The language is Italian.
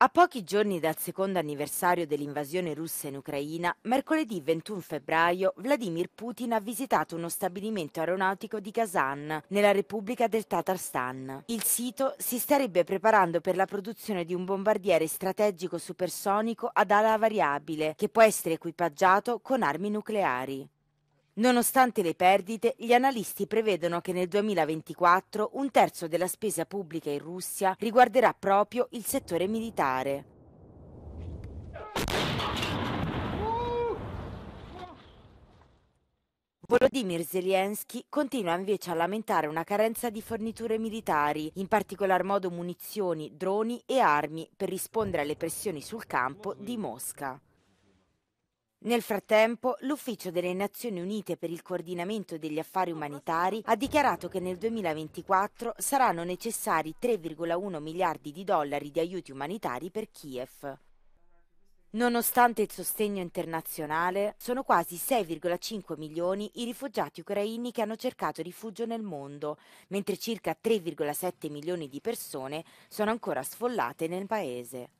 A pochi giorni dal secondo anniversario dell'invasione russa in Ucraina, mercoledì 21 febbraio Vladimir Putin ha visitato uno stabilimento aeronautico di Kazan, nella Repubblica del Tatarstan. Il sito si starebbe preparando per la produzione di un bombardiere strategico supersonico ad ala variabile, che può essere equipaggiato con armi nucleari. Nonostante le perdite, gli analisti prevedono che nel 2024 un terzo della spesa pubblica in Russia riguarderà proprio il settore militare. Volodymyr Zelensky continua invece a lamentare una carenza di forniture militari, in particolar modo munizioni, droni e armi, per rispondere alle pressioni sul campo di Mosca. Nel frattempo, l'Ufficio delle Nazioni Unite per il coordinamento degli affari umanitari ha dichiarato che nel 2024 saranno necessari 3,1 miliardi di dollari di aiuti umanitari per Kiev. Nonostante il sostegno internazionale, sono quasi 6,5 milioni i rifugiati ucraini che hanno cercato rifugio nel mondo, mentre circa 3,7 milioni di persone sono ancora sfollate nel paese.